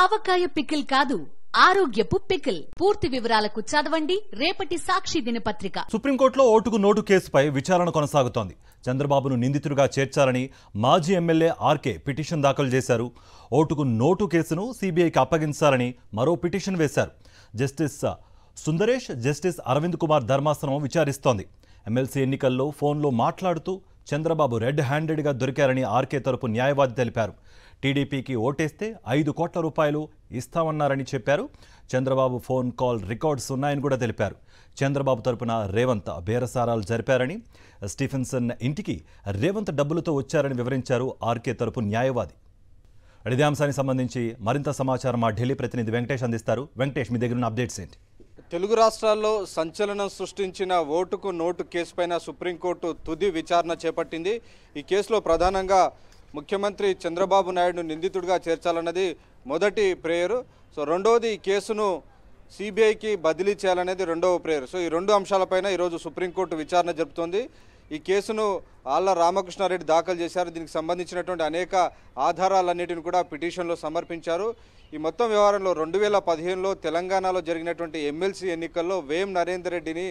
ఆవకాయ pickle కాదు ఆరోగ్యపు pickle పూర్తి వివరాలకు చదవండి రేపటి సాక్షి దినపత్రిక సుప్రీంకోర్టులో ఓటుకు నోటు కేసుపై విచారణ కొనసాగుతోంది చంద్రబాబును నిందితుడిగా చేర్చాలని మాజీ ఎమ్మెల్యే ఆర్కే పిటిషన్ దాఖలు చేశారు ఓటుకు నోటు కేసును సిబిఐకి అప్పగించాలని మరో పిటిషన్ వేశారు జస్టిస్ సుందరేష్ జస్టిస్ అరవింద్ కుమార్ ధర్మాసనం విచారిస్తోంది ఎమ్మెల్సీ ఎన్నికల్లో ఫోన్లో మాట్లాడుతూ చంద్రబాబు రెడ్ హ్యాండెడ్గా దొరికారని ఆర్కే తరపు న్యాయవాది తెలిపారు టీడీపీకి ఓటేస్తే ఐదు కోట్ల రూపాయలు ఇస్తామన్నారని చెప్పారు చంద్రబాబు ఫోన్ కాల్ రికార్డ్స్ ఉన్నాయని కూడా తెలిపారు చంద్రబాబు తరపున రేవంత్ బేరసారాలు జరిపారని స్టీఫెన్సన్ ఇంటికి రేవంత్ డబ్బులతో వచ్చారని వివరించారు ఆర్కే తరపు న్యాయవాది అడిదాంశానికి సంబంధించి మరింత సమాచారం మా ఢిల్లీ ప్రతినిధి వెంకటేష్ అందిస్తారు వెంకటేష్ మీ దగ్గర అప్డేట్స్ ఏంటి తెలుగు రాష్ట్రాల్లో సంచలనం సృష్టించిన ఓటుకు నోటు కేసుపైన సుప్రీంకోర్టు తుది విచారణ చేపట్టింది ఈ కేసులో ప్రధానంగా ముఖ్యమంత్రి చంద్రబాబు నాయుడు నిందితుడిగా చేర్చాలన్నది మొదటి ప్రేయరు సో రెండవది ఈ కేసును సిబిఐకి బదిలీ చేయాలనేది రెండవ ప్రేయర్ సో ఈ రెండు అంశాలపైన ఈరోజు సుప్రీంకోర్టు విచారణ జరుపుతోంది ఈ కేసును ఆళ్ళ రామకృష్ణారెడ్డి దాఖలు చేశారు దీనికి సంబంధించినటువంటి అనేక ఆధారాలన్నిటిని కూడా పిటిషన్లో సమర్పించారు ఈ మొత్తం వ్యవహారంలో రెండు వేల పదిహేనులో తెలంగాణలో జరిగినటువంటి ఎమ్మెల్సీ ఎన్నికల్లో వేం నరేందర్ రెడ్డిని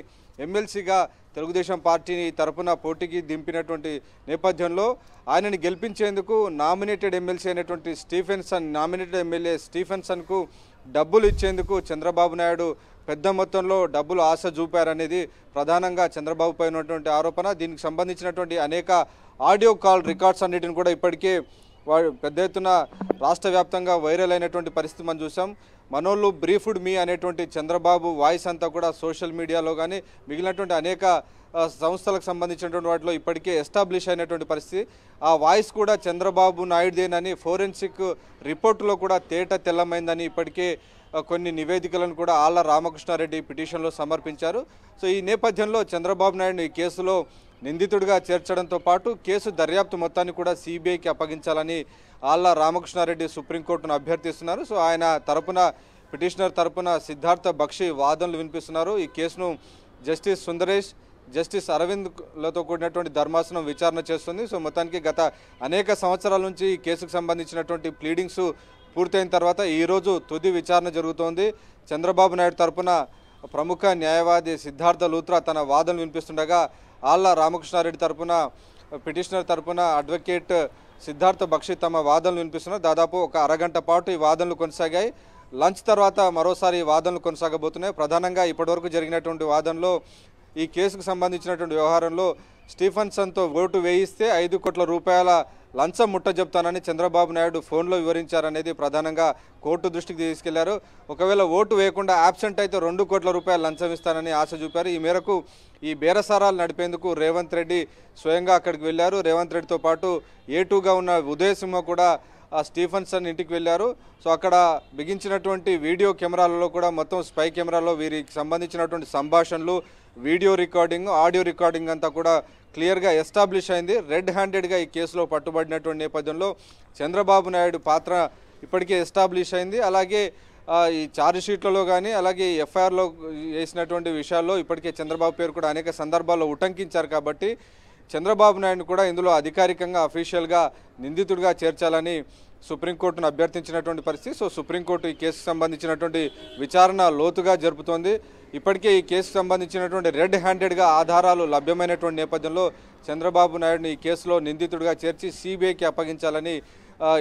ఎమ్మెల్సీగా తెలుగుదేశం పార్టీని తరఫున పోటీకి దింపినటువంటి నేపథ్యంలో ఆయనని గెలిపించేందుకు నామినేటెడ్ ఎమ్మెల్సీ అయినటువంటి స్టీఫెన్సన్ నామినేటెడ్ ఎమ్మెల్యే స్టీఫెన్సన్కు డబ్బులు ఇచ్చేందుకు చంద్రబాబు నాయుడు పెద్ద మొత్తంలో డబ్బులు ఆశ చూపారనేది ప్రధానంగా చంద్రబాబు పైన ఉన్నటువంటి ఆరోపణ దీనికి సంబంధించినటువంటి అనేక ఆడియో కాల్ రికార్డ్స్ అన్నిటిని కూడా ఇప్పటికే పెద్ద ఎత్తున రాష్ట్ర వ్యాప్తంగా వైరల్ అయినటువంటి పరిస్థితి మనం చూసాం మనోళ్ళు బ్రీఫ్డ్ మీ అనేటువంటి చంద్రబాబు వాయిస్ అంతా కూడా సోషల్ మీడియాలో కానీ మిగిలినటువంటి అనేక సంస్థలకు సంబంధించినటువంటి వాటిలో ఇప్పటికే ఎస్టాబ్లిష్ అయినటువంటి పరిస్థితి ఆ వాయిస్ కూడా చంద్రబాబు నాయుడుదేనని ఫోరెన్సిక్ రిపోర్టులో కూడా తేట తెల్లమైందని ఇప్పటికే కొన్ని నివేదికలను కూడా ఆళ్ల రామకృష్ణారెడ్డి పిటిషన్లో సమర్పించారు సో ఈ నేపథ్యంలో చంద్రబాబు నాయుడు ఈ కేసులో నిందితుడిగా చేర్చడంతో పాటు కేసు దర్యాప్తు మొత్తాన్ని కూడా సిబిఐకి అప్పగించాలని ఆళ్ల రామకృష్ణారెడ్డి సుప్రీంకోర్టును అభ్యర్థిస్తున్నారు సో ఆయన తరపున పిటిషనర్ తరపున సిద్ధార్థ బక్షి వాదనలు వినిపిస్తున్నారు ఈ కేసును జస్టిస్ సుందరేష్ జస్టిస్ అరవింద్లతో కూడినటువంటి ధర్మాసనం విచారణ చేస్తుంది సో మొత్తానికి గత అనేక సంవత్సరాల నుంచి ఈ కేసుకు సంబంధించినటువంటి ప్లీడింగ్స్ పూర్తయిన తర్వాత ఈరోజు తుది విచారణ జరుగుతోంది చంద్రబాబు నాయుడు తరపున ప్రముఖ న్యాయవాది సిద్ధార్థ లూత్రా తన వాదనలు వినిపిస్తుండగా ఆళ్ళ రామకృష్ణారెడ్డి తరపున పిటిషనర్ తరపున అడ్వకేట్ సిద్ధార్థ బక్షి తమ వాదనలు వినిపిస్తున్నారు దాదాపు ఒక అరగంట పాటు ఈ వాదనలు కొనసాగాయి లంచ్ తర్వాత మరోసారి వాదనలు కొనసాగబోతున్నాయి ప్రధానంగా ఇప్పటివరకు జరిగినటువంటి వాదనలో ఈ కేసుకు సంబంధించినటువంటి వ్యవహారంలో స్టీఫన్సన్తో ఓటు వేయిస్తే ఐదు కోట్ల రూపాయల లంచం ముట్ట చెప్తానని చంద్రబాబు నాయుడు ఫోన్లో వివరించారనేది ప్రధానంగా కోర్టు దృష్టికి తీసుకెళ్లారు ఒకవేళ ఓటు వేయకుండా యాబ్సెంట్ అయితే రెండు కోట్ల రూపాయలు లంచం ఇస్తానని ఆశ చూపారు ఈ మేరకు ఈ బేరసారాలు నడిపేందుకు రేవంత్ రెడ్డి స్వయంగా అక్కడికి వెళ్లారు రేవంత్ రెడ్డితో పాటు ఏటూగా ఉన్న ఉదయసింహ కూడా ఆ స్టీఫన్సన్ ఇంటికి వెళ్ళారు సో అక్కడ బిగించినటువంటి వీడియో కెమెరాలలో కూడా మొత్తం స్పై కెమెరాలో వీరికి సంబంధించినటువంటి సంభాషణలు వీడియో రికార్డింగ్ ఆడియో రికార్డింగ్ అంతా కూడా క్లియర్గా ఎస్టాబ్లిష్ అయింది రెడ్ హ్యాండెడ్గా ఈ కేసులో పట్టుబడినటువంటి నేపథ్యంలో చంద్రబాబు నాయుడు పాత్ర ఇప్పటికే ఎస్టాబ్లిష్ అయింది అలాగే ఈ ఛార్జ్ షీట్లలో కానీ అలాగే ఎఫ్ఐఆర్లో వేసినటువంటి విషయాల్లో ఇప్పటికే చంద్రబాబు పేరు కూడా అనేక సందర్భాల్లో ఉటంకించారు కాబట్టి చంద్రబాబు నాయుడు కూడా ఇందులో అధికారికంగా అఫీషియల్గా నిందితుడిగా చేర్చాలని సుప్రీంకోర్టును అభ్యర్థించినటువంటి పరిస్థితి సో సుప్రీంకోర్టు ఈ కేసుకు సంబంధించినటువంటి విచారణ లోతుగా జరుపుతోంది ఇప్పటికే ఈ కేసుకు సంబంధించినటువంటి రెడ్ హ్యాండెడ్గా ఆధారాలు లభ్యమైనటువంటి నేపథ్యంలో చంద్రబాబు నాయుడుని ఈ కేసులో నిందితుడిగా చేర్చి సిబిఐకి అప్పగించాలని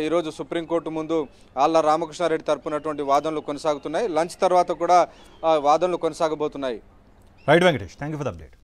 ఈరోజు సుప్రీంకోర్టు ముందు ఆళ్ళ రామకృష్ణారెడ్డి తరపునటువంటి వాదనలు కొనసాగుతున్నాయి లంచ్ తర్వాత కూడా వాదనలు కొనసాగబోతున్నాయి right Venkatesh thank for update